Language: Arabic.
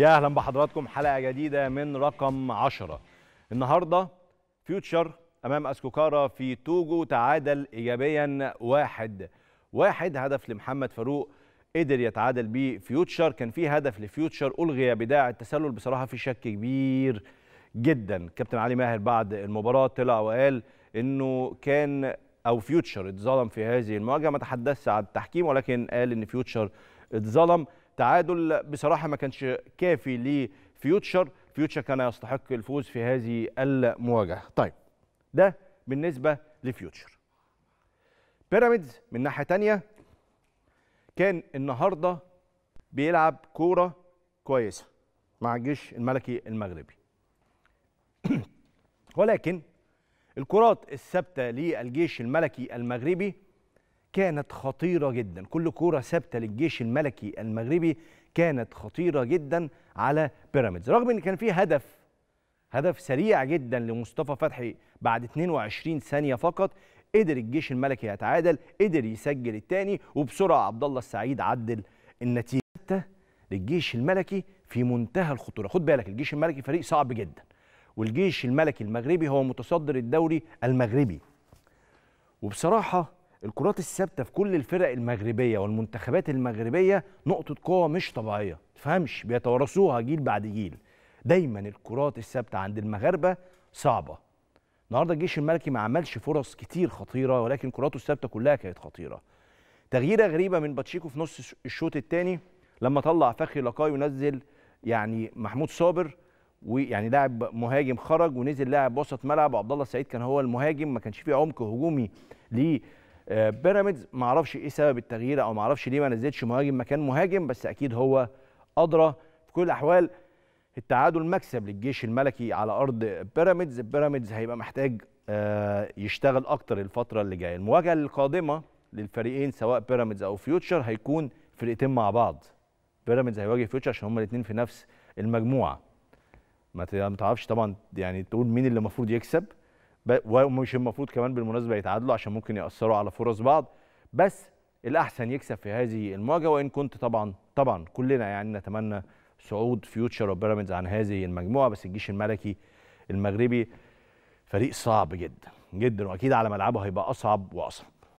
يا اهلا بحضراتكم حلقه جديده من رقم 10 النهارده فيوتشر امام اسكوكارا في توجو تعادل ايجابيا واحد واحد هدف لمحمد فاروق قدر يتعادل بيه فيوتشر كان في هدف لفيوتشر الغي بداع التسلل بصراحه في شك كبير جدا كابتن علي ماهر بعد المباراه طلع وقال انه كان او فيوتشر اتظلم في هذه المواجهه ما تحدثش عن التحكيم ولكن قال ان فيوتشر اتظلم تعادل بصراحه ما كانش كافي لفيوتشر فيوتشر كان يستحق الفوز في هذه المواجهه طيب ده بالنسبه لفيوتشر بيراميدز من ناحيه تانية كان النهارده بيلعب كوره كويسه مع الجيش الملكي المغربي ولكن الكرات الثابته للجيش الملكي المغربي كانت خطيرة جدا كل كورة ثابتة للجيش الملكي المغربي كانت خطيرة جدا على بيراميدز رغم ان كان في هدف هدف سريع جدا لمصطفى فتحي بعد 22 ثانية فقط قدر الجيش الملكي يتعادل قدر يسجل الثاني وبسرعة عبد الله السعيد عدل النتيجة للجيش الملكي في منتهى الخطورة خد بالك الجيش الملكي فريق صعب جدا والجيش الملكي المغربي هو متصدر الدوري المغربي وبصراحة الكرات الثابته في كل الفرق المغربيه والمنتخبات المغربيه نقطه قوه مش طبيعيه تفهمش بيتوارثوها جيل بعد جيل دايما الكرات الثابته عند المغاربه صعبه النهارده الجيش الملكي ما عملش فرص كتير خطيره ولكن كراته الثابته كلها كانت خطيره تغييره غريبه من باتشيكو في نص الشوط الثاني لما طلع فخي لقاي ونزل يعني محمود صابر ويعني لاعب مهاجم خرج ونزل لاعب وسط ملعب وعبد الله السعيد كان هو المهاجم ما كانش فيه عمق هجومي ليه بيراميدز ما اعرفش ايه سبب التغيير او ما اعرفش ليه ما نزلتش مهاجم مكان مهاجم بس اكيد هو ادرى في كل الاحوال التعادل مكسب للجيش الملكي على ارض بيراميدز بيراميدز هيبقى محتاج آه، يشتغل اكتر الفتره اللي جايه المواجهه القادمه للفريقين سواء بيراميدز او فيوتشر هيكون فرقتين مع بعض بيراميدز هيواجه فيوتشر عشان هما الاثنين في نفس المجموعه ما تعرفش طبعا يعني تقول مين اللي المفروض يكسب ومش المفروض كمان بالمناسبه يتعادلوا عشان ممكن ياثروا على فرص بعض بس الاحسن يكسب في هذه المواجهه وان كنت طبعا طبعا كلنا يعني نتمنى صعود فيوتشر وبيراميدز عن هذه المجموعه بس الجيش الملكي المغربي فريق صعب جدا جدا واكيد على ملعبه هيبقى اصعب واصعب